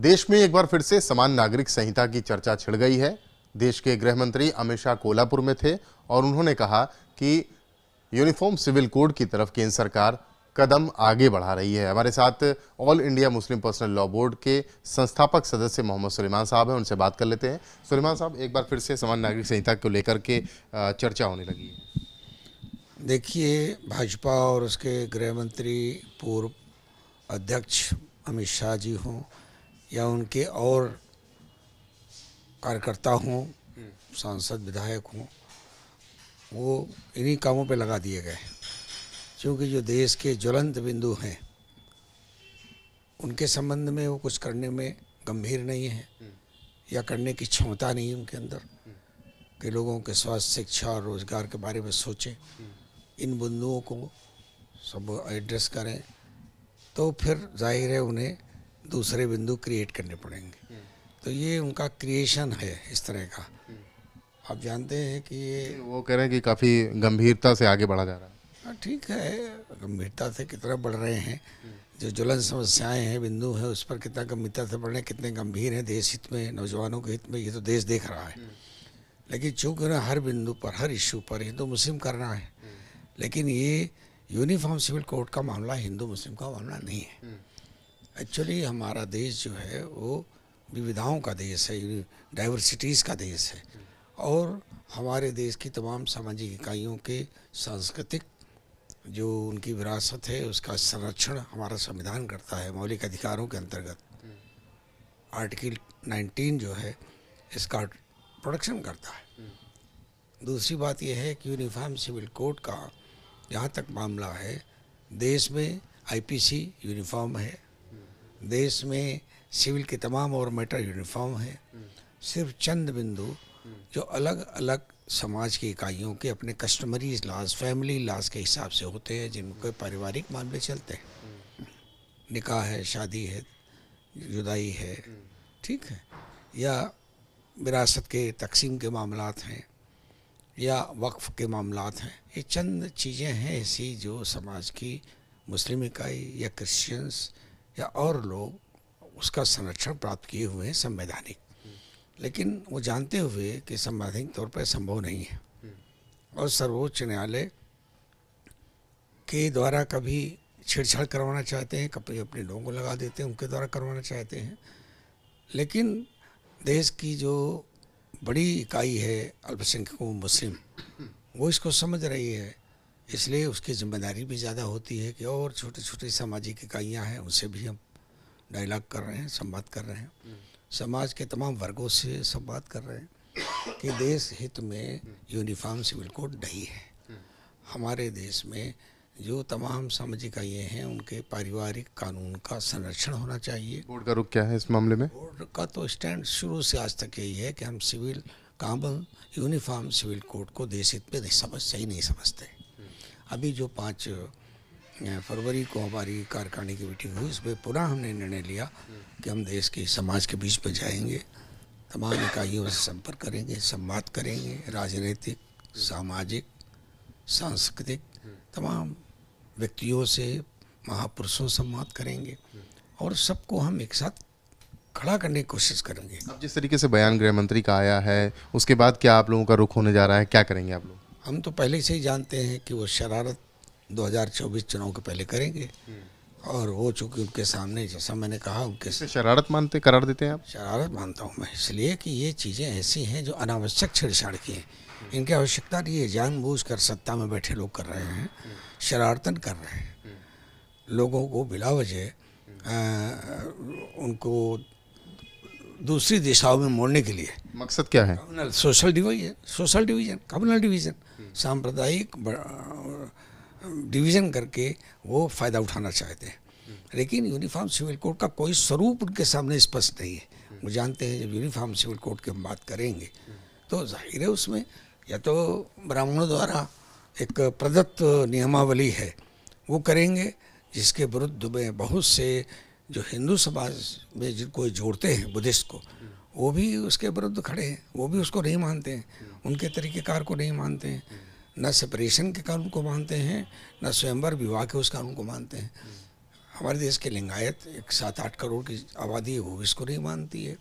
देश में एक बार फिर से समान नागरिक संहिता की चर्चा छिड़ गई है देश के गृह मंत्री अमित शाह कोल्हापुर में थे और उन्होंने कहा कि यूनिफॉर्म सिविल कोड की तरफ केंद्र सरकार कदम आगे बढ़ा रही है हमारे साथ All India Muslim Personal Law Board के संस्थापक सदस्य मोहम्मद सुलेमान साहब हैं उनसे बात कर लेते हैं सुलेमान साहब एक बार फिर से समान नागरिक संहिता को लेकर के चर्चा होने लगी है देखिए भाजपा और उसके गृह मंत्री पूर्व अध्यक्ष अमित शाह जी हों या उनके और कार्यकर्ता हों सांसद विधायक हों वो इन्हीं कामों पे लगा दिए गए क्योंकि जो देश के ज्वलंत बिंदु हैं उनके संबंध में वो कुछ करने में गंभीर नहीं है या करने की क्षमता नहीं है उनके अंदर कि लोगों के स्वास्थ्य शिक्षा और रोजगार के बारे में सोचें इन बिंदुओं को सब एड्रेस करें तो फिर जाहिर है उन्हें दूसरे बिंदु क्रिएट करने पड़ेंगे हम्म। तो ये उनका क्रिएशन है इस तरह का हम्म। आप जानते हैं कि ये वो कह रहे हैं कि काफ़ी गंभीरता से आगे बढ़ा जा रहा है हाँ ठीक है गंभीरता से कितना बढ़ रहे हैं हम्म। जो ज्वलन समस्याएं हैं बिंदु हैं उस पर कितना गंभीरता से बढ़ रहे हैं कितने गंभीर हैं देश हित में नौजवानों के हित में ये तो देश देख रहा है लेकिन चूँकि उन्हें हर बिंदु पर हर इशू पर हिंदू मुस्लिम करना है लेकिन ये यूनिफॉर्म सिविल कोड का मामला हिंदू मुस्लिम का मामला नहीं है एक्चुअली हमारा देश जो है वो विविधाओं का देश है डाइवर्सिटीज़ का देश है और हमारे देश की तमाम सामाजिक इकाइयों के सांस्कृतिक जो उनकी विरासत है उसका संरक्षण हमारा संविधान करता है मौलिक अधिकारों के अंतर्गत आर्टिकल 19 जो है इसका प्रोडक्शन करता है दूसरी बात यह है कि यूनिफॉर्म सिविल कोड का जहाँ तक मामला है देश में आईपीसी यूनिफॉर्म है देश में सिविल के तमाम और मेटर यूनिफॉर्म है सिर्फ चंद बिंदु जो अलग अलग समाज की इकाइयों के अपने कस्टमरी लाज फैमिली लाज के हिसाब से होते हैं जिनके पारिवारिक मामले चलते हैं निकाह है शादी है जुदाई है ठीक है या विरासत के तकसीम के मामला हैं या वक्फ के मामला हैं ये चंद चीज़ें हैं ऐसी जो समाज की मुस्लिम इकाई या क्रिश्चियंस या और लोग उसका संरक्षण प्राप्त किए हुए हैं संवैधानिक लेकिन वो जानते हुए कि संवैधानिक तौर पर संभव नहीं है और सर्वोच्च न्यायालय के द्वारा कभी छेड़छाड़ करवाना चाहते हैं कभी अपने लोगों को लगा देते हैं उनके द्वारा करवाना चाहते हैं लेकिन देश की जो बड़ी इकाई है अल्पसंख्यकों मुस्लिम वो इसको समझ रही है इसलिए उसकी ज़िम्मेदारी भी ज़्यादा होती है कि और छोटी छोटे सामाजिक इकाइयाँ हैं उनसे भी हम डायलॉग कर रहे हैं संवाद कर रहे हैं हम्म। समाज के तमाम वर्गों से संवाद कर रहे हैं कि देश हित में यूनिफॉर्म सिविल कोड नहीं है हम्म। हमारे देश में जो तमाम सामाजिक आइए हैं उनके पारिवारिक कानून का संरक्षण होना चाहिए बोर्ड का रुख क्या है इस मामले में बोर्ड का तो स्टैंड शुरू से आज तक यही है कि हम सिविल काम यूनिफॉर्म सिविल कोड को देश हित में नहीं समझ सही नहीं समझते अभी जो पाँच फरवरी को हमारी कार्यकारिणी की मीटिंग हुई उसमें पुनः हमने निर्णय लिया कि हम देश के समाज के बीच में जाएंगे तमाम इकाइयों से संपर्क करेंगे संवाद करेंगे राजनीतिक सामाजिक सांस्कृतिक तमाम व्यक्तियों से महापुरुषों संवाद करेंगे और सबको हम एक साथ खड़ा करने की कोशिश करेंगे अब जिस तरीके से बयान गृह मंत्री का आया है उसके बाद क्या आप लोगों का रुख होने जा रहा है क्या करेंगे आप लोग हम तो पहले से ही जानते हैं कि वो शरारत 2024 चुनाव के पहले करेंगे और वो चूंकि उनके सामने जैसा मैंने कहा उनके शरारत मानते करार देते हैं आप शरारत मानता हूँ मैं इसलिए कि ये चीज़ें ऐसी हैं जो अनावश्यक छेड़छाड़ की हैं इनकी आवश्यकता नहीं है जानबूझ कर सत्ता में बैठे लोग कर रहे हैं शरारतन कर रहे हैं लोगों को बिला वजह उनको दूसरी दिशाओं में मोड़ने के लिए मकसद क्या है social division social division communal division सांप्रदायिक डिवीज़न करके वो फ़ायदा उठाना चाहते हैं लेकिन यूनिफॉर्म सिविल कोड का कोई स्वरूप उनके सामने स्पष्ट नहीं है वो जानते हैं जब यूनिफॉर्म सिविल कोड की हम बात करेंगे तो जाहिर है उसमें या तो ब्राह्मणों द्वारा एक प्रदत्त नियमावली है वो करेंगे जिसके विरुद्ध में बहुत से जो हिंदू समाज में जिनको जोड़ते हैं बुद्धिस्ट को वो भी उसके विरुद्ध खड़े हैं वो भी उसको नहीं मानते हैं उनके तरीक़ेकार को नहीं मानते हैं न सेपरेशन के कानून को मानते हैं न स्वयंवर विवाह के उस कानून को मानते हैं हमारे देश के लिंगायत एक सात आठ करोड़ की आबादी है वो इसको नहीं मानती है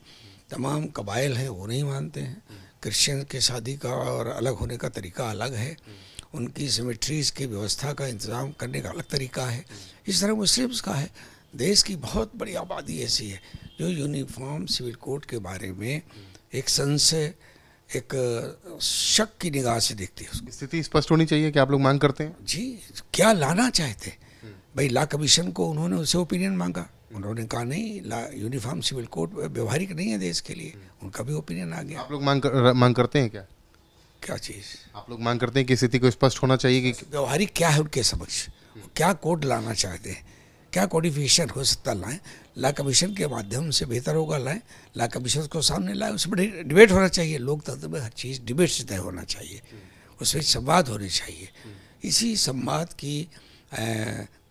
तमाम कबाइल हैं वो नहीं मानते हैं क्रिश्चियन के शादी का और अलग होने का तरीका अलग है उनकी सिमेट्रीज़ की व्यवस्था का इंतज़ाम करने का अलग तरीका है इस तरह मुस्लिम्स का है देश की बहुत बड़ी आबादी ऐसी है जो यूनिफॉर्म सिविल कोड के बारे में एक संशय एक शक की निगाह से देखती है स्थिति स्पष्ट होनी चाहिए कि आप लोग मांग करते हैं जी क्या लाना चाहते भाई ला कमीशन को उन्होंने उनसे ओपिनियन मांगा उन्होंने कहा नहीं ला यूनिफॉर्म सिविल कोड व्यवहारिक नहीं है देश के लिए उनका भी ओपिनियन आ गया आप लोग मांग कर, मांग करते हैं क्या क्या चीज़ आप लोग मांग करते हैं कि स्थिति को स्पष्ट होना चाहिए कि व्यवहारिक क्या है उनके समक्ष क्या कोड लाना चाहते हैं क्या कोडिफिकेशन हो सकता लाएँ ला कमीशन के माध्यम से बेहतर होगा लाएँ ला कमीशन को सामने लाएँ उसमें डिबेट होना चाहिए लोकतंत्र में हर चीज़ डिबेट से तय होना चाहिए उसमें संवाद होने चाहिए इसी संवाद की आ,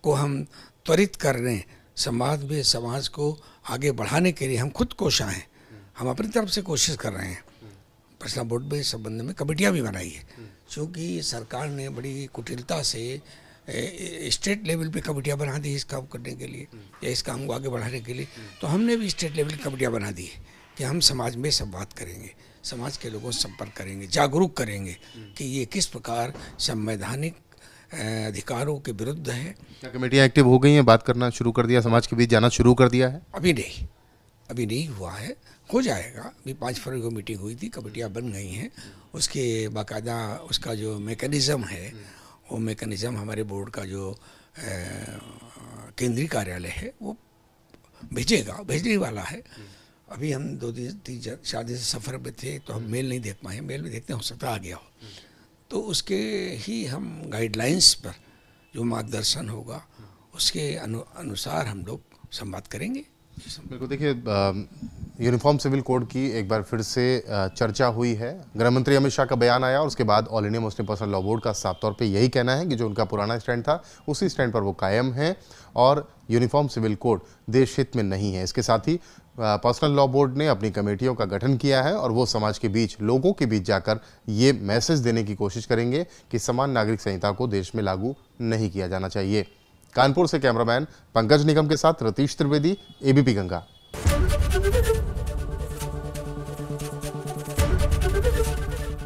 को हम त्वरित करने संवाद में समाज को आगे बढ़ाने के लिए हम खुद कोशा हैं हम अपनी तरफ से कोशिश कर रहे हैं प्रश्न बोर्ड में इस संबंध में कमेटियाँ भी बनाई है क्योंकि सरकार ने बड़ी कुटिलता से स्टेट लेवल पे कमेटियाँ बना दी इस काम करने के लिए या इस काम को आगे बढ़ाने के लिए तो हमने भी स्टेट लेवल की कमेटियाँ बना दी है कि हम समाज में संवाद करेंगे समाज के लोगों से संपर्क करेंगे जागरूक करेंगे कि ये किस प्रकार संवैधानिक अधिकारों के विरुद्ध है कमेटियाँ एक्टिव हो गई हैं बात करना शुरू कर दिया समाज के बीच जाना शुरू कर दिया है अभी नहीं अभी नहीं हुआ है हो जाएगा अभी पाँच फरवरी को मीटिंग हुई थी कमेटियाँ बन गई हैं उसके बाकायदा उसका जो मेकनिज़म है वो मेकनिज़म हमारे बोर्ड का जो केंद्रीय कार्यालय है वो भेजेगा भेजने वाला है अभी हम दो दिन तीन चार दिन से सफ़र में थे तो हम मेल हम्म। नहीं देख पाए मेल में देखते हो सकता आ गया हो तो उसके ही हम गाइडलाइंस पर जो मार्गदर्शन होगा उसके अनु, अनुसार हम लोग संवाद करेंगे बिल्कुल देखिए यूनिफॉर्म सिविल कोड की एक बार फिर से चर्चा हुई है गृह मंत्री अमित शाह का बयान आया और उसके बाद All India Muslim Personal Law Board का साफ तौर पे यही कहना है कि जो उनका पुराना स्टैंड था उसी स्टैंड पर वो कायम है और यूनिफॉर्म सिविल कोड देश हित में नहीं है इसके साथ ही पर्सनल लॉ बोर्ड ने अपनी कमेटियों का गठन किया है और वो समाज के बीच लोगों के बीच जाकर ये मैसेज देने की कोशिश करेंगे कि समान नागरिक संहिता को देश में लागू नहीं किया जाना चाहिए कानपुर से कैमरामैन पंकज निगम के साथ रतीश त्रिवेदी एबीपी गंगा